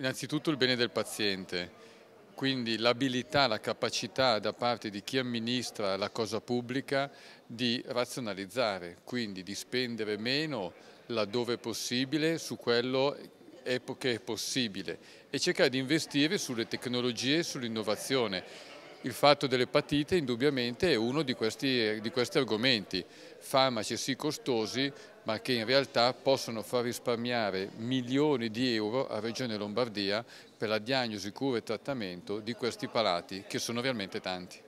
Innanzitutto il bene del paziente, quindi l'abilità, la capacità da parte di chi amministra la cosa pubblica di razionalizzare, quindi di spendere meno laddove possibile su quello che è possibile e cercare di investire sulle tecnologie e sull'innovazione il fatto dell'epatite indubbiamente è uno di questi, di questi argomenti, farmaci sì costosi ma che in realtà possono far risparmiare milioni di euro a Regione Lombardia per la diagnosi, cura e trattamento di questi palati che sono realmente tanti.